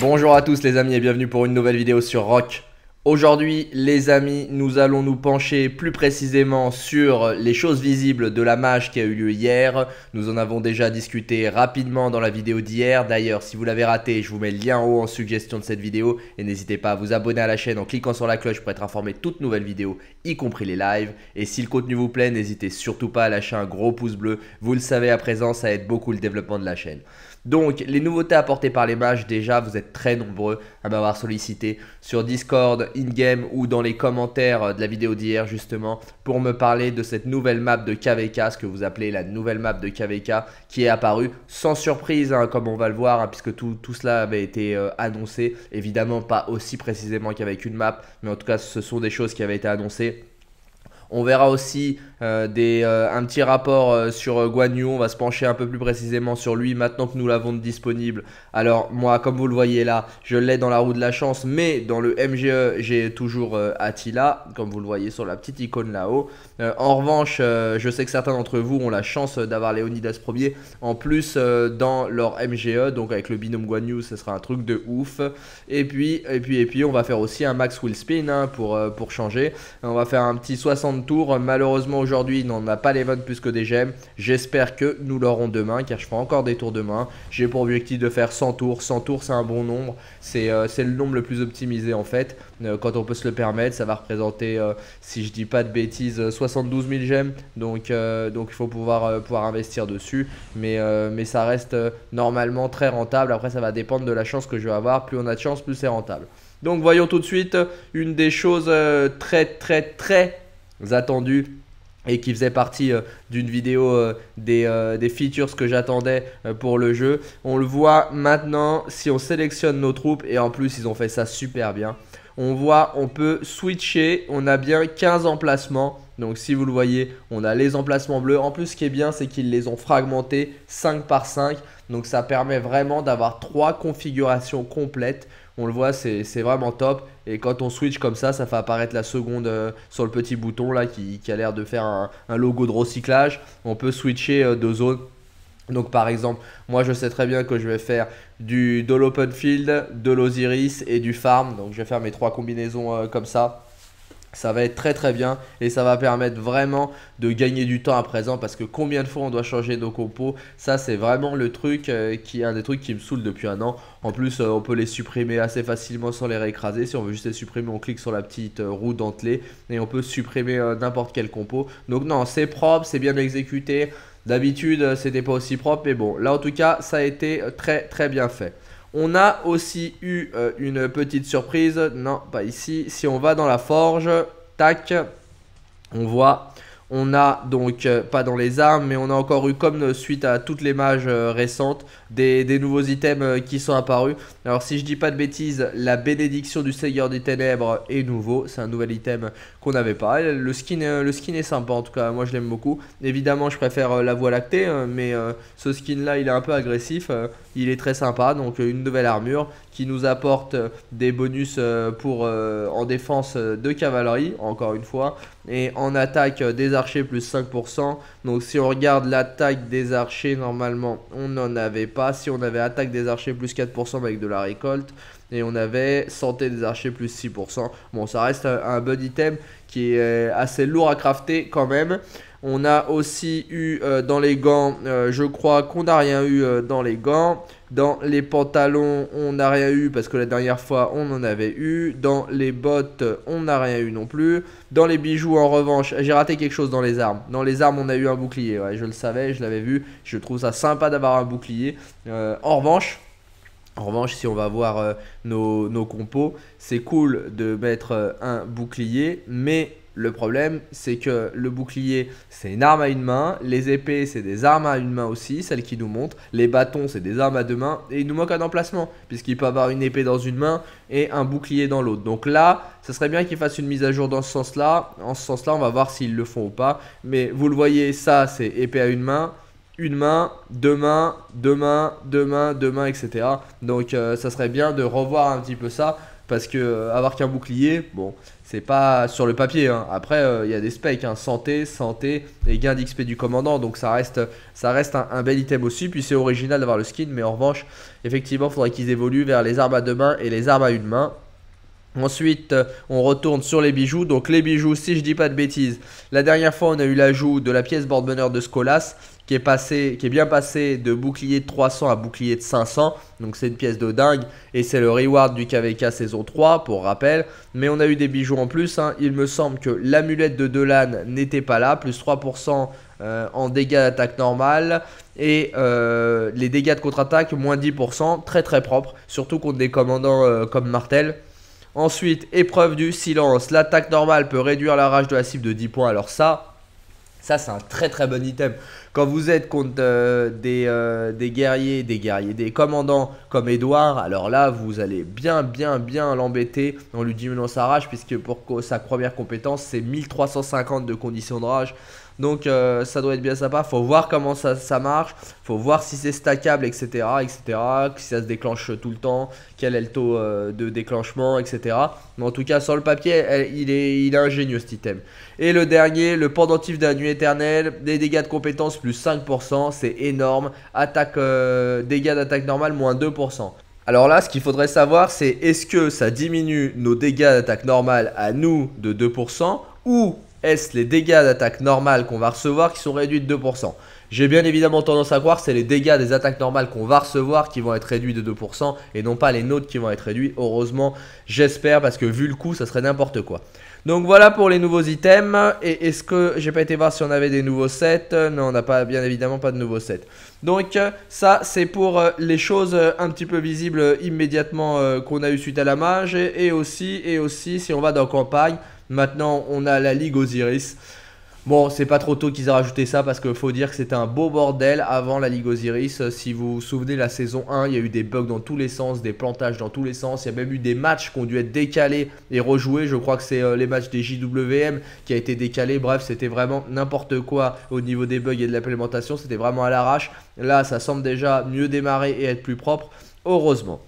Bonjour à tous les amis et bienvenue pour une nouvelle vidéo sur Rock. Aujourd'hui les amis, nous allons nous pencher plus précisément sur les choses visibles de la mage qui a eu lieu hier. Nous en avons déjà discuté rapidement dans la vidéo d'hier. D'ailleurs, si vous l'avez raté, je vous mets le lien en haut en suggestion de cette vidéo et n'hésitez pas à vous abonner à la chaîne en cliquant sur la cloche pour être informé de toutes nouvelles vidéos, y compris les lives. Et si le contenu vous plaît, n'hésitez surtout pas à lâcher un gros pouce bleu. Vous le savez à présent, ça aide beaucoup le développement de la chaîne. Donc, les nouveautés apportées par les mages, déjà, vous êtes très nombreux à m'avoir sollicité sur Discord, in-game ou dans les commentaires euh, de la vidéo d'hier, justement, pour me parler de cette nouvelle map de KVK, ce que vous appelez la nouvelle map de KVK, qui est apparue sans surprise, hein, comme on va le voir, hein, puisque tout, cela avait été euh, annoncé. Évidemment, pas aussi précisément qu'avec une map, mais en tout cas, ce sont des choses qui avaient été annoncées. On verra aussi euh, euh, un petit rapport euh, sur Guan on va se pencher un peu plus précisément sur lui maintenant que nous l'avons disponible. Alors moi, comme vous le voyez là, je l'ai dans la roue de la chance, mais dans le MGE, j'ai toujours Attila, comme vous le voyez sur la petite icône là-haut. en revanche, je sais que certains d'entre vous ont la chance d'avoir Léonidas premier en plus dans leur MGE, donc avec le binôme Guan ce sera un truc de ouf. Et puis, et puis, et puis, on va faire aussi un max wheel spin hein, pour, pour changer. On va faire un petit 60 tours, malheureusement aujourd'hui n'en a pas les votes plus que des gemmes, J'espère que nous l'aurons demain, car je ferai encore des tours demain. J'ai pour objectif de faire 100 tours. 100 tours, c'est un bon nombre. Euh, c'est le nombre le plus optimisé en fait. Euh, quand on peut se le permettre, ça va représenter, euh, si je dis pas de bêtises, 72 000 gemmes. Donc il faut pouvoir, pouvoir investir dessus. Mais, mais ça reste normalement très rentable. Après, ça va dépendre de la chance que je vais avoir. Plus on a de chance, plus c'est rentable. Donc voyons tout de suite une des choses très très très attendues et qui faisait partie euh, d'une vidéo euh, euh, des, features que j'attendais pour le jeu. On le voit maintenant si on sélectionne nos troupes et en plus ils ont fait ça super bien. On voit on peut switcher, on a bien 15 emplacements. Donc si vous le voyez, on a les emplacements bleus. En plus ce qui est bien c'est qu'ils les ont fragmentés 5 par 5. Donc ça permet vraiment d'avoir trois configurations complètes. On le voit c'est vraiment top. Et quand on switch comme ça, ça fait apparaître la seconde euh, sur le petit bouton là qui, a l'air de faire un, logo de recyclage. On peut switcher euh, deux de Donc par exemple, moi je sais très bien que je vais faire du, de l'open field, de l'Osiris et du farm. Donc je vais faire mes trois combinaisons euh, comme ça. Ça va être très très bien et ça va permettre vraiment de gagner du temps à présent parce que combien de fois on doit changer nos compos, ça c'est vraiment le truc euh, qui est un des trucs qui me saoule depuis un an. En plus euh, on peut les supprimer assez facilement sans les réécraser. Si on veut juste les supprimer, on clique sur la petite euh, roue dentelée et on peut supprimer n'importe quel compo. Donc non, c'est propre, c'est bien exécuté. D'habitude c'était pas aussi propre mais bon, là en tout cas ça a été très très bien fait. On a aussi eu euh, une petite surprise. Non, pas ici. Si on va dans la forge, tac, on voit. On a donc, euh, pas dans les armes, mais on a encore eu, comme euh, suite à toutes les mages récentes, des, nouveaux items qui sont apparus. Alors si je dis pas de bêtises, la bénédiction du Seigneur des Ténèbres est nouveau. C'est un nouvel item qu'on n'avait pas. Le skin, le skin est sympa en tout cas, moi je l'aime beaucoup. Évidemment, je préfère la voie lactée, hein, mais ce skin là, il est un peu agressif. Il est très sympa, donc euh, une nouvelle armure qui nous apporte euh, des bonus euh, pour, en défense de cavalerie, encore une fois, et en attaque des archers plus 5%. Donc si on regarde l'attaque des archers, normalement on n'en avait pas. Si on avait attaque des archers plus 4% avec de la récolte, et on avait santé des archers plus 6%. Bon, ça reste un bon item qui est euh, assez lourd à crafter quand même. On a aussi eu euh, dans les gants, euh, je crois qu'on n'a rien eu dans les gants. Dans les pantalons, on n'a rien eu parce que la dernière fois, on en avait eu. Dans les bottes, on n'a rien eu non plus. Dans les bijoux, en revanche, j'ai raté quelque chose dans les armes. Dans les armes, on a eu un bouclier. Ouais, je le savais, je l'avais vu. Je trouve ça sympa d'avoir un bouclier. en revanche, en revanche, si on va voir euh, nos, compos, c'est cool de mettre euh, un bouclier, mais le problème, c'est que le bouclier, c'est une arme à une main, les épées, c'est des armes à une main aussi, celles qui nous montrent, les bâtons, c'est des armes à deux mains, et il nous manque un emplacement, puisqu'il peut avoir une épée dans une main et un bouclier dans l'autre. Donc là, ça serait bien qu'ils fassent une mise à jour dans ce sens-là. En ce sens-là, on va voir s'ils le font ou pas. Mais vous le voyez, ça, c'est épée à une main, une main, deux mains, deux mains, deux mains, deux mains, etc. Donc euh, ça serait bien de revoir un petit peu ça parce que euh, avoir qu'un bouclier, bon, c'est pas sur le papier. Hein. Après, euh, il y a des specs, hein. santé, santé et gain d'XP du commandant. Donc ça reste, ça reste un, un bel item aussi. Puis c'est original d'avoir le skin, mais en revanche, effectivement, il faudrait qu'ils évoluent vers les armes à deux mains et les armes à une main. Ensuite, euh, on retourne sur les bijoux. Donc les bijoux, si je dis pas de bêtises, la dernière fois on a eu l'ajout de la pièce board de Scolas qui est, passé, qui est bien passé de bouclier de 300 à bouclier de 500. Donc c'est une pièce de dingue et c'est le reward du KVK saison 3 pour rappel. Mais on a eu des bijoux en plus. Hein. Il me semble que l'amulette de Delane n'était pas là, plus 3% euh, en dégâts d'attaque normale et euh, les dégâts de contre-attaque moins 10%, très très propre, surtout contre des commandants comme Martel. Ensuite, épreuve du silence. L'attaque normale peut réduire la rage de la cible de 10 points. Alors ça, ça c'est un très très bon item. Quand vous êtes contre euh, euh, des, guerriers, des guerriers, des commandants comme Edouard, alors là vous allez bien bien bien l'embêter en lui diminuant sa rage puisque pour sa première compétence c'est 1350 de conditions de rage. Donc euh, ça doit être bien sympa. Faut voir comment ça, marche. Faut voir si c'est stackable, etc., etc. Si ça se déclenche tout le temps, quel est le taux euh, de déclenchement, etc. Mais en tout cas, sur le papier, il, est, ingénieux cet item. Et le dernier, le pendentif de la nuit éternelle, des dégâts de compétence plus 5%, c'est énorme. Attaque, euh, dégâts d'attaque normale moins 2%. Alors là, ce qu'il faudrait savoir, c'est est-ce que ça diminue nos dégâts d'attaque normale à nous de 2% ou est-ce les dégâts d'attaque normales qu'on va recevoir qui sont réduits de 2% J'ai bien évidemment tendance à croire que c'est les dégâts des attaques normales qu'on va recevoir qui vont être réduits de 2% et non pas les nôtres qui vont être réduits. Heureusement, j'espère parce que vu le coup, ça serait n'importe quoi. Donc voilà pour les nouveaux items. Et est-ce que j'ai pas été voir si on avait des nouveaux sets Non, on n'a pas bien évidemment pas de nouveaux sets. Donc ça c'est pour euh, les choses euh, un petit peu visibles immédiatement euh, qu'on a eu suite à la mage et aussi et aussi si on va dans campagne Maintenant, on a la Ligue Osiris. Bon, c'est pas trop tôt qu'ils aient rajouté ça parce qu'il faut dire que c'était un beau bordel avant la Ligue Osiris. Euh, si vous vous souvenez, la saison 1, il y a eu des bugs dans tous les sens, des plantages dans tous les sens. Il y a même eu des matchs qui ont dû être décalés et rejoués. Je crois que c'est euh, les matchs des JWM qui a été décalé. Bref, c'était vraiment n'importe quoi au niveau des bugs et de l'implémentation. C'était vraiment à l'arrache. Là, ça semble déjà mieux démarrer et être plus propre. Heureusement.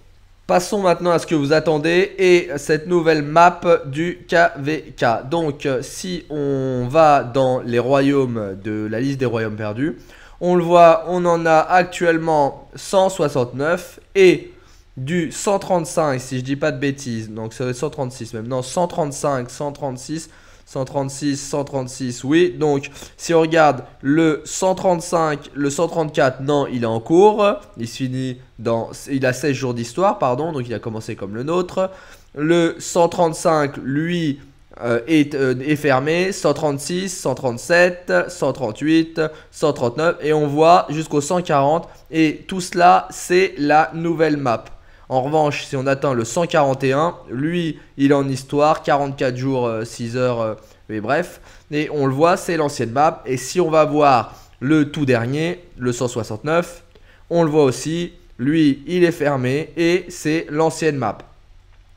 Passons maintenant à ce que vous attendez et cette nouvelle map du KVK. Donc euh, si on va dans les royaumes de la liste des royaumes perdus, on le voit, on en a actuellement 169 et du 135 si je dis pas de bêtises, donc ça va 136 maintenant, 135, 136, 136, 136, oui. Donc, si on regarde le 135, le 134, non, il est en cours. Il finit dans... Il a 16 jours d'histoire, pardon, donc il a commencé comme le nôtre. Le 135, lui, euh, euh, est, fermé. 136, 137, 138, 139. Et on voit jusqu'au 140. Et tout cela, c'est la nouvelle map. En revanche, si on atteint le 141, lui, il est en histoire, 44 jours, 6 euh, heures, euh, mais bref. Et on le voit, c'est l'ancienne map. Et si on va voir le tout dernier, le 169, on le voit aussi, lui, il est fermé et c'est l'ancienne map.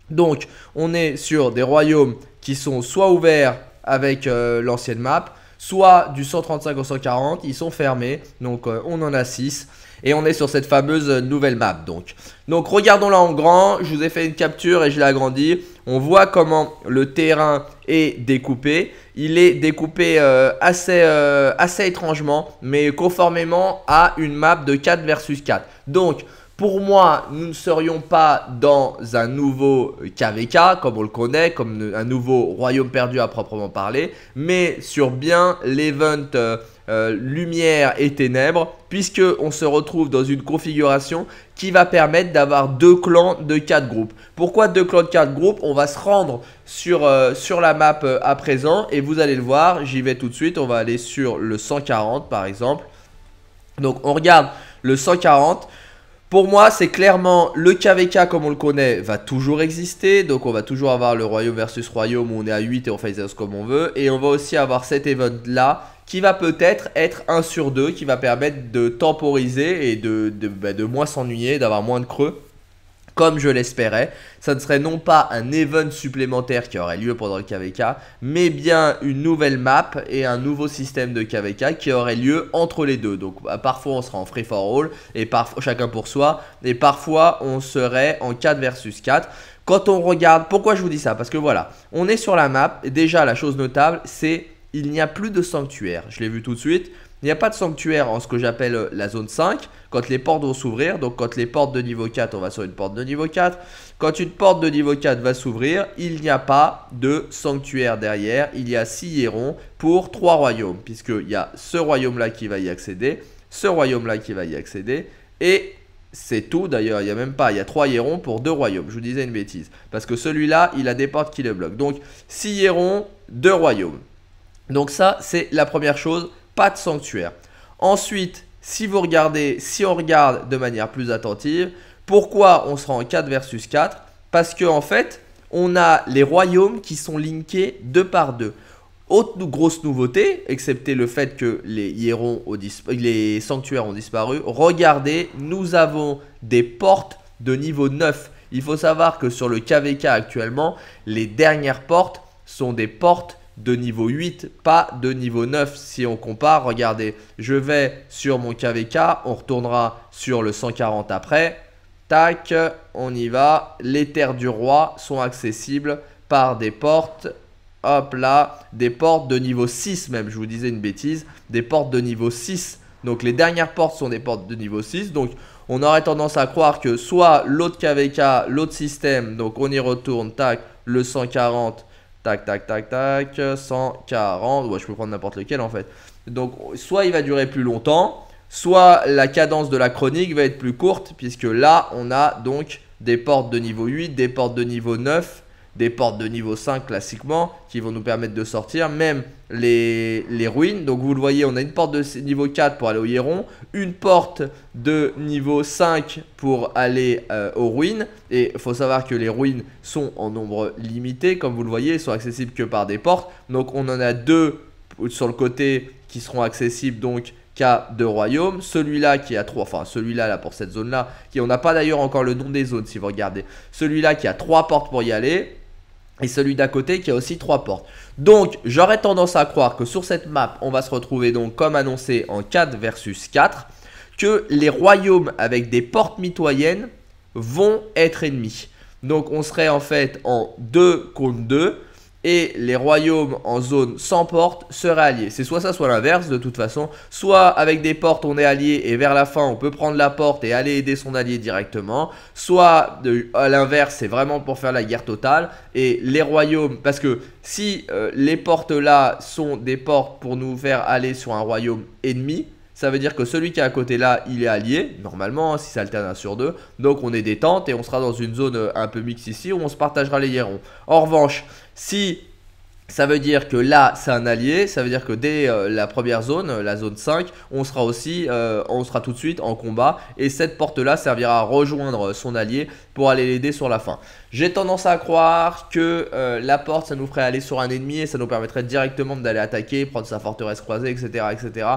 Donc, on est sur des royaumes qui sont soit ouverts avec euh, l'ancienne map, soit du 135 au 140, ils sont fermés. Donc, on en a 6. Et on est sur cette fameuse nouvelle map donc. Donc regardons-la en grand, je vous ai fait une capture et je l'ai agrandie. On voit comment le terrain est découpé. Il est découpé euh, euh, assez, étrangement, mais conformément à une map de 4 versus 4. Donc, pour moi, nous ne serions pas dans un nouveau KVK, comme on le connaît, comme un nouveau royaume perdu à proprement parler, mais sur bien l'event... Euh, euh, lumière et ténèbres, puisque on se retrouve dans une configuration qui va permettre d'avoir deux clans de quatre groupes. Pourquoi deux clans de quatre groupes On va se rendre sur, euh, sur la map euh, à présent et vous allez le voir, j'y vais tout de suite, on va aller sur le 140 par exemple. Donc on regarde le 140. Pour moi, c'est clairement le KVK comme on le connaît va toujours exister. Donc on va toujours avoir le royaume versus royaume où on est à 8 et on fait comme on veut. Et on va aussi avoir cet event là qui va peut-être être un sur deux qui va permettre de temporiser et de, bah, de, moins s'ennuyer, d'avoir moins de creux comme je l'espérais. Ça ne serait non pas un event supplémentaire qui aurait lieu pendant le KVK, mais bien une nouvelle map et un nouveau système de KVK qui aurait lieu entre les deux. Donc bah, parfois on sera en free for all et parfois chacun pour soi et parfois on serait en 4 versus 4. Quand on regarde, pourquoi je vous dis ça Parce que voilà, on est sur la map, et déjà la chose notable c'est il n'y a plus de sanctuaire. Je l'ai vu tout de suite. Il n'y a pas de sanctuaire en ce que j'appelle euh, la zone 5. Quand les portes vont s'ouvrir, donc quand les portes de niveau 4, on va sur une porte de niveau 4. Quand une porte de niveau 4 va s'ouvrir, il n'y a pas de sanctuaire derrière. Il y a 6 hérons pour 3 royaumes. Puisqu'il y a ce royaume-là qui va y accéder, ce royaume-là qui va y accéder. Et c'est tout d'ailleurs, il n'y a même pas, il y a 3 hérons pour 2 royaumes, je vous disais une bêtise. Parce que celui-là, il a des portes qui le bloquent. Donc 6 hérons, 2 royaumes. Donc ça, c'est la première chose, pas de sanctuaire. Ensuite, si vous regardez, si on regarde de manière plus attentive, pourquoi on sera en 4 versus 4 Parce qu'en en fait, on a les royaumes qui sont linkés deux par deux. Autre grosse nouveauté, excepté le fait que les, les sanctuaires ont disparu, regardez, nous avons des portes de niveau 9. Il faut savoir que sur le KVK actuellement, les dernières portes sont des portes de niveau 8, pas de niveau 9. Si on compare, regardez, je vais sur mon KVK, on retournera sur le 140 après. Tac, on y va. Les terres du roi sont accessibles par des portes hop là, des portes de niveau 6 même, je vous disais une bêtise, des portes de niveau 6. Donc les dernières portes sont des portes de niveau 6, donc on aurait tendance à croire que soit l'autre KVK, l'autre système, donc on y retourne, tac, le 140, Tac, tac, tac, tac. 140. Ouais, je peux prendre n'importe lequel en fait. Donc, soit il va durer plus longtemps, soit la cadence de la chronique va être plus courte, puisque là, on a donc des portes de niveau 8, des portes de niveau 9 des portes de niveau 5 classiquement qui vont nous permettre de sortir, même les, ruines. Donc vous le voyez, on a une porte de niveau 4 pour aller au Yéron, une porte de niveau 5 pour aller euh, aux ruines. Et il faut savoir que les ruines sont en nombre limité, comme vous le voyez, elles sont accessibles que par des portes. Donc on en a deux sur le côté qui seront accessibles donc cas de royaume. Celui-là qui a trois, enfin celui-là là pour cette zone-là, qui on n'a pas d'ailleurs encore le nom des zones si vous regardez. Celui-là qui a trois portes pour y aller et celui d'à côté qui a aussi 3 portes. Donc j'aurais tendance à croire que sur cette map, on va se retrouver donc comme annoncé en 4 versus 4, que les royaumes avec des portes mitoyennes vont être ennemis. Donc on serait en fait en 2 contre 2 et les royaumes en zone sans porte seraient alliés. C'est soit ça, soit l'inverse de toute façon. Soit avec des portes on est allié et vers la fin on peut prendre la porte et aller aider son allié directement. Soit à l'inverse c'est vraiment pour faire la guerre totale et les royaumes parce que si euh, les portes là sont des portes pour nous faire aller sur un royaume ennemi, ça veut dire que celui qui est à côté là, il est allié, normalement, hein, si ça alterne 1 sur deux. Donc on est détente et on sera dans une zone euh, un peu mixte ici où on se partagera les hierons. En revanche, si ça veut dire que là, c'est un allié, ça veut dire que dès euh, la première zone, la zone 5, on sera aussi, euh, on sera tout de suite en combat et cette porte-là servira à rejoindre son allié pour aller l'aider sur la fin. J'ai tendance à croire que la porte, ça nous ferait aller sur un ennemi et ça nous permettrait directement d'aller attaquer, prendre sa forteresse croisée, etc. etc.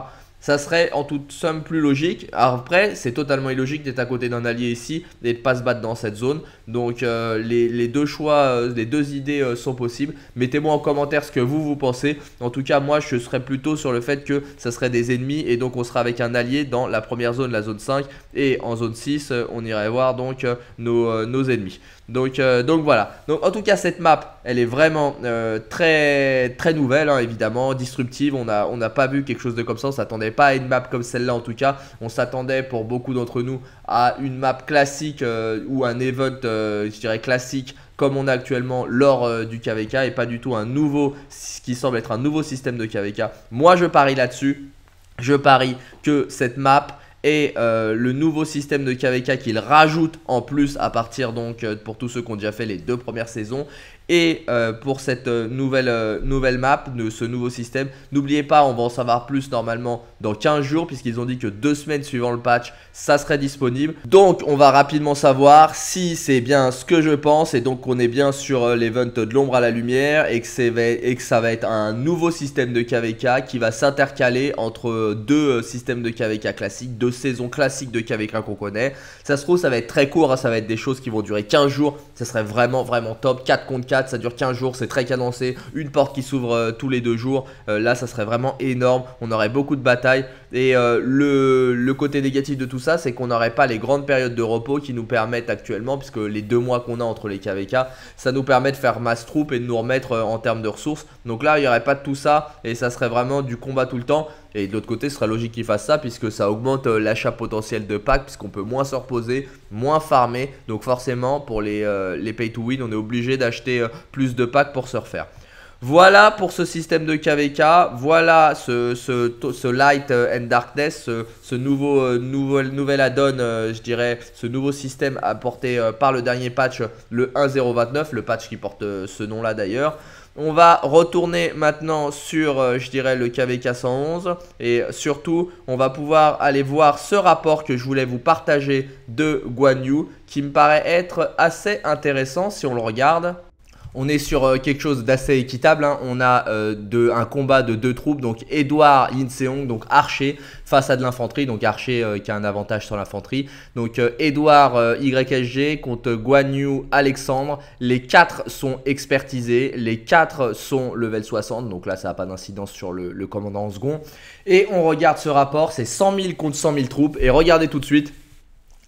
Ça serait en toute somme plus logique. Après, c'est totalement illogique d'être à côté d'un allié ici et de pas se battre dans cette zone. Donc euh, les, deux choix, euh, les deux idées euh, sont possibles. Mettez-moi en commentaire ce que vous vous pensez. En tout cas, moi je serais plutôt sur le fait que ça serait des ennemis et donc on sera avec un allié dans la première zone, la zone 5 et en zone 6, on irait voir donc nos ennemis. Euh, donc, voilà. Donc en tout cas cette map, elle est vraiment euh, très très nouvelle hein, évidemment, disruptive. On n'a on pas vu quelque chose de comme ça. On s'attendait pas à une map comme celle-là en tout cas. On s'attendait pour beaucoup d'entre nous à une map classique euh, ou un event, je dirais classique comme on a actuellement lors du KVK et pas du tout un nouveau, ce qui semble être un nouveau système de KVK. Moi je parie là-dessus. Je parie que cette map et euh, le nouveau système de KVK qu'il rajoute en plus à partir donc euh, pour tous ceux qui ont déjà fait les deux premières saisons et euh, pour cette euh, nouvelle, euh, nouvelle map, de ce nouveau système. N'oubliez pas, on va en savoir plus normalement dans 15 jours, puisqu'ils ont dit que deux semaines suivant le patch, ça serait disponible. Donc, on va rapidement savoir si c'est bien ce que je pense, et donc on est bien sur l'event de l'ombre à la lumière, et que, ça va être un nouveau système de KVK qui va s'intercaler entre deux systèmes de KVK classiques, deux saisons classiques de KVK qu'on connaît. Ça se trouve, ça va être très court, hein, ça va être des choses qui vont durer 15 jours, ça serait vraiment, vraiment top, 4 contre 4 ça dure 15 jours, c'est très cadencé, une porte qui s'ouvre euh, tous les deux jours, euh, là ça serait vraiment énorme, on aurait beaucoup de batailles, et euh, le, le, côté négatif de tout ça, c'est qu'on n'aurait pas les grandes périodes de repos qui nous permettent actuellement, puisque les deux mois qu'on a entre les KVK, ça nous permet de faire masse troupe et de nous remettre euh, en termes de ressources. Donc là, il n'y aurait pas de tout ça et ça serait vraiment du combat tout le temps. Et de l'autre côté, ce serait logique qu'ils fassent ça puisque ça augmente euh, l'achat potentiel de packs, puisqu'on peut moins se reposer, moins farmer. Donc forcément, pour les, les pay to win, on est obligé d'acheter plus de packs pour se refaire. Voilà pour ce système de KVK, voilà ce, Light euh, and Darkness, ce, nouveau, euh, add-on, euh, je dirais, ce nouveau système apporté par le dernier patch, le 1.0.29, le patch qui porte ce nom-là d'ailleurs. On va retourner maintenant sur, je dirais, le KVK 111 et surtout, on va pouvoir aller voir ce rapport que je voulais vous partager de Guan Yu qui me paraît être assez intéressant si on le regarde. On est sur euh, quelque chose d'assez équitable. Hein. On a euh, de, un combat de deux troupes, donc Edouard Inseong donc archer, face à de l'infanterie, donc archer euh, qui a un avantage sur l'infanterie. Donc Edouard YSG contre Guan Yu Alexandre. Les quatre sont expertisés, les quatre sont level 60, donc là ça n'a pas d'incidence sur le, le commandant en second. Et on regarde ce rapport, c'est 100 000 contre 100 000 troupes. Et regardez tout de suite,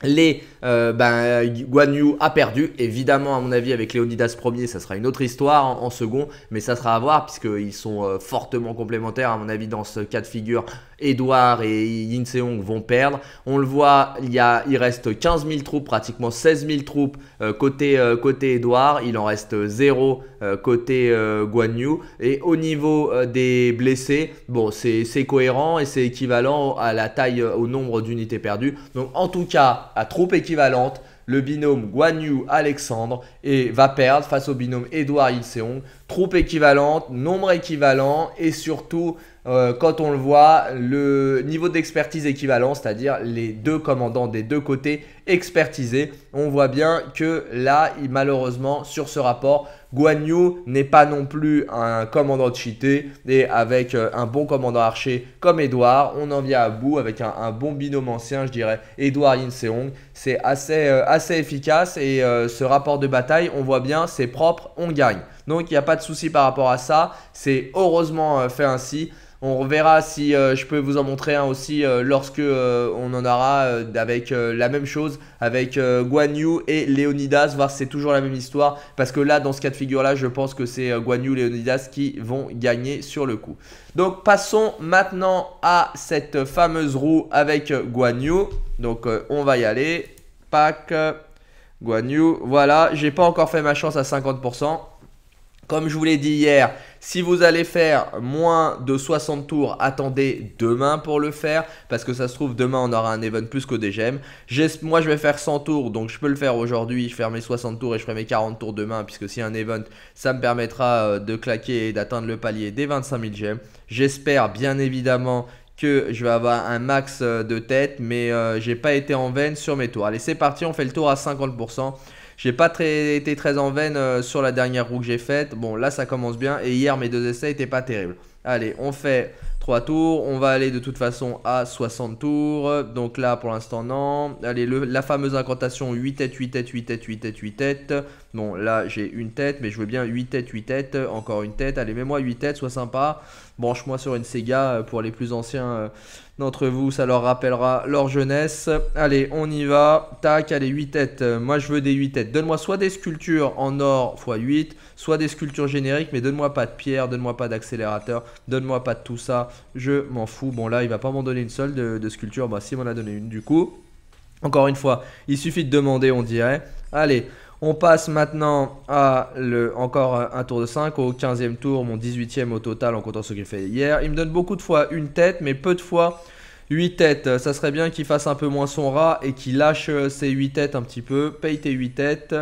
les euh, ben, Guan Yu a perdu. Évidemment, à mon avis, avec Leonidas premier ça sera une autre histoire en, second, mais ça sera à voir puisqu'ils sont euh, fortement complémentaires, à mon avis, dans ce cas de figure Edouard et Yin vont perdre. On le voit, il, y a, il reste 15 000 troupes, pratiquement 16 000 troupes euh, côté, euh, côté Edouard. Il en reste 0 euh, côté Guan Yu. Et au niveau des blessés, bon, c'est cohérent et c'est équivalent à la taille, au nombre d'unités perdues. Donc en tout cas, à troupes équivalente, le binôme Guan Yu Alexandre et va perdre face au binôme Edouard Seong. Troupes équivalente, nombre équivalent et surtout euh, quand on le voit, le niveau d'expertise équivalent, c'est-à-dire les deux commandants des deux côtés expertisés, on voit bien que là, malheureusement, sur ce rapport, Guan Yu n'est pas non plus un commandant de cheaté et avec euh, un bon commandant archer comme Edouard, on en vient à bout avec un, bon binôme ancien, je dirais, Edouard Yin Seong. C'est assez, euh, assez efficace et ce rapport de bataille, on voit bien, c'est propre, on gagne. Donc il n'y a pas de souci par rapport à ça, c'est heureusement fait ainsi. On verra si euh, je peux vous en montrer un aussi euh, lorsque euh, on en aura avec la même chose avec Guan Yu et Leonidas, voir si c'est toujours la même histoire parce que là dans ce cas de figure là, je pense que c'est Guan Yu Leonidas qui vont gagner sur le coup. Donc passons maintenant à cette fameuse roue avec Guan Yu. Donc on va y aller. Pack Guan Yu, voilà, j'ai pas encore fait ma chance à 50%. Comme je vous l'ai dit hier, si vous allez faire moins de 60 tours, attendez demain pour le faire parce que ça se trouve demain on aura un event plus qu'au DGM. Moi je vais faire 100 tours donc je peux le faire aujourd'hui, je ferai mes 60 tours et je ferai mes 40 tours demain puisque si un event ça me permettra euh, de claquer et d'atteindre le palier des 25 000 gemmes. J'espère bien évidemment que je vais avoir un max euh, de tête mais euh, j'ai pas été en veine sur mes tours. Allez c'est parti on fait le tour à 50%. J'ai pas très, été très en veine euh, sur la dernière roue que j'ai faite. Bon, là, ça commence bien. Et hier, mes deux essais n'étaient pas terribles. Allez, on fait 3 tours. On va aller de toute façon à 60 tours. Donc là, pour l'instant, non. Allez, le, la fameuse incantation 8 têtes, 8 têtes, 8 têtes, 8 têtes, 8 têtes. Bon, là, j'ai une tête, mais je veux bien 8 têtes, 8 têtes, encore une tête. Allez, mets-moi 8 têtes, sois sympa. Branche-moi sur une Sega euh, pour les plus anciens euh, d'entre vous, ça leur rappellera leur jeunesse. Allez, on y va. Tac, allez, 8 têtes. Euh, moi, je veux des 8 têtes. Donne-moi soit des sculptures en or x8, soit des sculptures génériques, mais donne-moi pas de pierre, donne-moi pas d'accélérateur, donne-moi pas de tout ça. Je m'en fous. Bon, là, il va pas m'en donner une seule de, sculpture. Bah, si, il m'en a donné une du coup. Encore une fois, il suffit de demander, on dirait. Allez, on passe maintenant à le, encore un tour de 5, au 15e tour, mon 18e au total en comptant ce qu'il fait hier. Il me donne beaucoup de fois une tête, mais peu de fois 8 têtes. Ça serait bien qu'il fasse un peu moins son rat et qu'il lâche euh, ses 8 têtes un petit peu. Paye tes 8 têtes.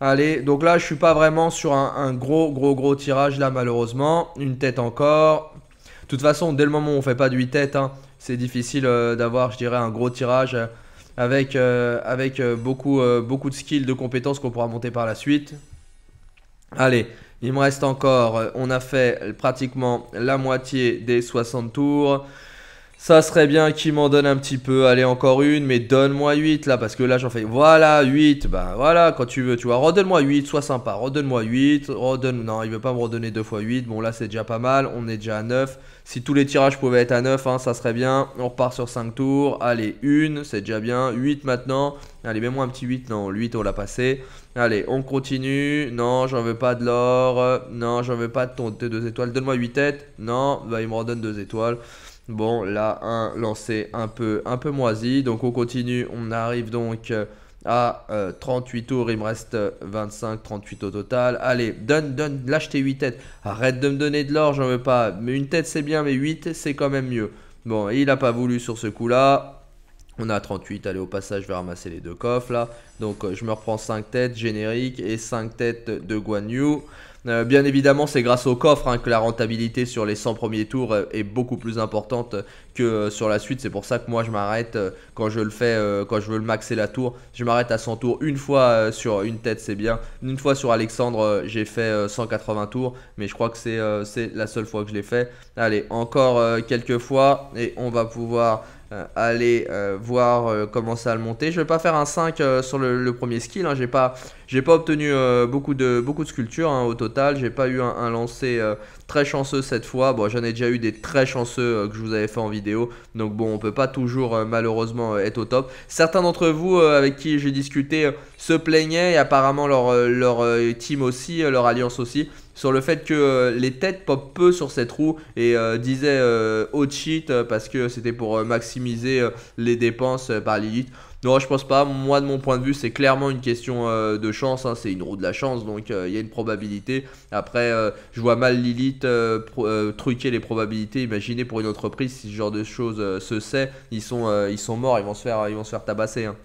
Allez, donc là, je suis pas vraiment sur un, gros, gros, gros tirage là, malheureusement. Une tête encore. De toute façon, dès le moment où on fait pas de 8 têtes, hein, c'est difficile euh, d'avoir, je dirais, un gros tirage. Euh, avec, euh, euh, beaucoup, euh, beaucoup de skills, de compétences qu'on pourra monter par la suite. Allez, il me reste encore, on a fait pratiquement la moitié des 60 tours. Ça serait bien qu'il m'en donne un petit peu. Allez, encore une, mais donne-moi 8 là, parce que là j'en fais. Voilà, 8, bah voilà, quand tu veux, tu vois. Redonne-moi 8, sois sympa. Redonne-moi 8, redonne. Non, il veut pas me redonner 2 fois 8. Bon, là c'est déjà pas mal, on est déjà à 9. Si tous les tirages pouvaient être à 9, hein, ça serait bien. On repart sur 5 tours. Allez, 1, c'est déjà bien. 8 maintenant. Allez, mets-moi un petit 8. Non, 8, on l'a passé. Allez, on continue. Non, j'en veux pas de l'or. Non, j'en veux pas de ton 2 étoiles. Donne-moi 8 têtes. Non, bah, il me redonne 2 étoiles. Bon, là, un lancé un peu, un peu moisi. Donc, on continue. On arrive donc euh, à 38 euh, tours. Il me reste 25, euh, 38 au total. Allez, donne, donne, lâche tes 8 têtes. Arrête de me donner de l'or, j'en veux pas. Mais une tête, c'est bien, mais 8, c'est quand même mieux. Bon, il n'a pas voulu sur ce coup-là. On a 38, allez au passage, je vais ramasser les deux coffres là. Donc je me reprends 5 têtes génériques et 5 têtes de Guan Yu. Euh, bien évidemment, c'est grâce au coffre hein, que la rentabilité sur les 100 premiers tours euh, est beaucoup plus importante que euh, sur la suite. C'est pour ça que moi, je m'arrête quand je le fais, quand je veux le maxer la tour. Je m'arrête à 100 tours une fois sur une tête, c'est bien. Une fois sur Alexandre, j'ai fait 180 tours, mais je crois que c'est la seule fois que je l'ai fait. Allez, encore quelques fois et on va pouvoir euh, aller euh, voir euh, comment ça le monter. Je vais pas faire un 5 sur le, premier skill. Hein. J'ai pas, pas, obtenu beaucoup de, beaucoup de sculptures hein, au total. J'ai pas eu un, lancer très chanceux cette fois. Bon, j'en ai déjà eu des très chanceux que je vous avais fait en vidéo. Donc bon, on peut pas toujours malheureusement être au top. Certains d'entre vous avec qui j'ai discuté se plaignaient et apparemment leur, leur team aussi, leur alliance aussi sur le fait que euh, les têtes pop peu sur cette roue et euh, disait oh euh, cheat parce que c'était pour maximiser les dépenses par Lilith. Non, je pense pas. Moi, de mon point de vue, c'est clairement une question de chance. Hein. C'est une roue de la chance, donc il y a une probabilité. Après, je vois mal Lilith truquer les probabilités. Imaginez pour une entreprise, si ce genre de choses se sait, ils sont, ils sont morts, ils vont se faire, ils vont se faire tabasser. Hein.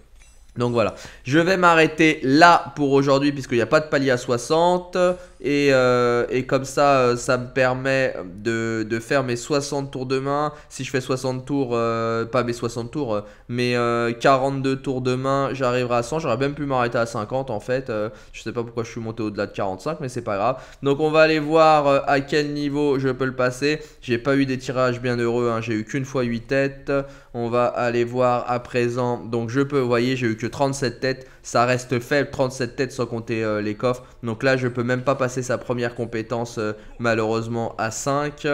Donc voilà, je vais m'arrêter là pour aujourd'hui puisqu'il n'y a pas de palier à 60. Euh, et, comme ça, euh, ça me permet de, faire mes 60 tours de main. Si je fais 60 tours, euh, pas mes 60 tours, mais 42 tours de main, j'arriverai à 100. J'aurais même pu m'arrêter à 50 en fait. je sais pas pourquoi je suis monté au-delà de 45, mais c'est pas grave. Donc on va aller voir à quel niveau je peux le passer. J'ai pas eu des tirages bien heureux, hein. j'ai eu qu'une fois 8 têtes. On va aller voir à présent. Donc je peux, vous voyez, j'ai eu que 37 têtes ça reste faible, 37 têtes sans compter euh, les coffres. Donc là, je peux même pas passer sa première compétence euh, malheureusement à 5.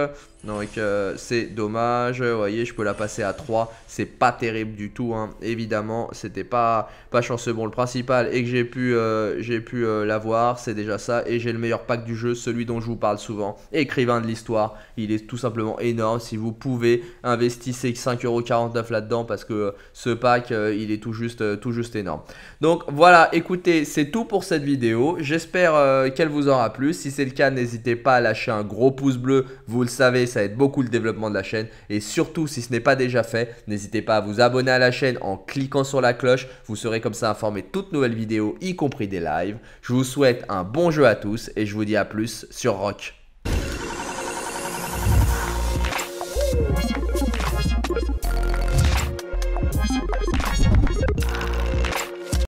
Donc euh, c'est dommage, vous voyez, je peux la passer à 3, c'est pas terrible du tout, hein. évidemment, c'était pas, pas chanceux. Bon, le principal et que j'ai pu, euh, pu euh, l'avoir, c'est déjà ça, et j'ai le meilleur pack du jeu, celui dont je vous parle souvent, écrivain de l'histoire, il est tout simplement énorme, si vous pouvez, investissez 5,49€ là-dedans, parce que ce pack, il est tout juste, tout juste énorme. Donc voilà, écoutez, c'est tout pour cette vidéo, j'espère qu'elle vous aura plu, si c'est le cas, n'hésitez pas à lâcher un gros pouce bleu, vous le savez, ça aide beaucoup le développement de la chaîne. Et surtout, si ce n'est pas déjà fait, n'hésitez pas à vous abonner à la chaîne en cliquant sur la cloche. Vous serez comme ça informé de toutes nouvelles vidéos, y compris des lives. Je vous souhaite un bon jeu à tous et je vous dis à plus sur Rock.